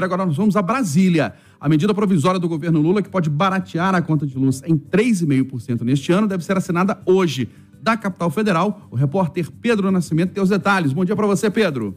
Agora nós vamos a Brasília. A medida provisória do governo Lula, que pode baratear a conta de luz em 3,5% neste ano, deve ser assinada hoje. Da capital federal, o repórter Pedro Nascimento tem os detalhes. Bom dia para você, Pedro.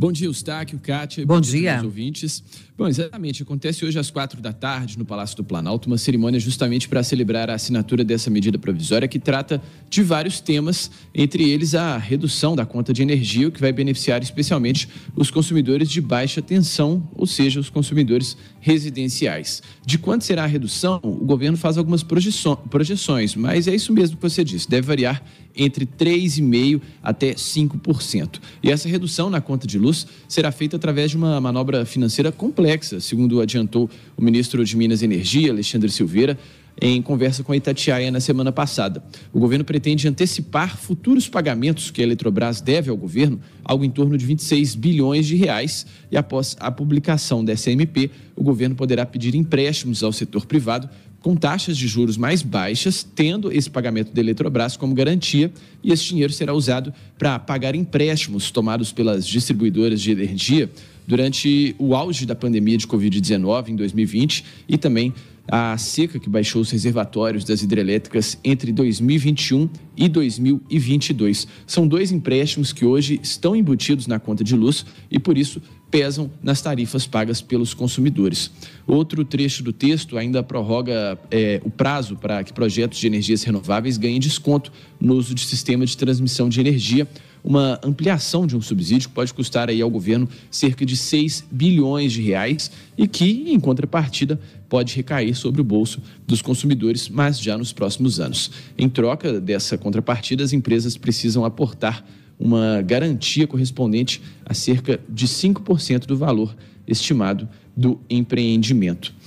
Bom dia, Eustáquio, Kátia. Bom, bom dia. dia ouvintes. Bom, exatamente. Acontece hoje às quatro da tarde, no Palácio do Planalto, uma cerimônia justamente para celebrar a assinatura dessa medida provisória que trata de vários temas, entre eles a redução da conta de energia, o que vai beneficiar especialmente os consumidores de baixa tensão, ou seja, os consumidores residenciais. De quanto será a redução? O governo faz algumas projeções, mas é isso mesmo que você disse, deve variar entre 3,5% até 5%. E essa redução na conta de luz luz será feita através de uma manobra financeira complexa, segundo adiantou o ministro de Minas e Energia, Alexandre Silveira, em conversa com a Itatiaia na semana passada. O governo pretende antecipar futuros pagamentos que a Eletrobras deve ao governo, algo em torno de 26 bilhões de reais, e após a publicação dessa MP, o governo poderá pedir empréstimos ao setor privado com taxas de juros mais baixas, tendo esse pagamento da Eletrobras como garantia, e esse dinheiro será usado para pagar empréstimos tomados pelas distribuidoras de energia durante o auge da pandemia de Covid-19 em 2020 e também a seca que baixou os reservatórios das hidrelétricas entre 2021 e 2022. São dois empréstimos que hoje estão embutidos na conta de luz e, por isso, pesam nas tarifas pagas pelos consumidores. Outro trecho do texto ainda prorroga é, o prazo para que projetos de energias renováveis ganhem desconto no uso de sistema de transmissão de energia uma ampliação de um subsídio que pode custar aí ao governo cerca de 6 bilhões de reais e que, em contrapartida, pode recair sobre o bolso dos consumidores, mas já nos próximos anos. Em troca dessa contrapartida, as empresas precisam aportar uma garantia correspondente a cerca de 5% do valor estimado do empreendimento.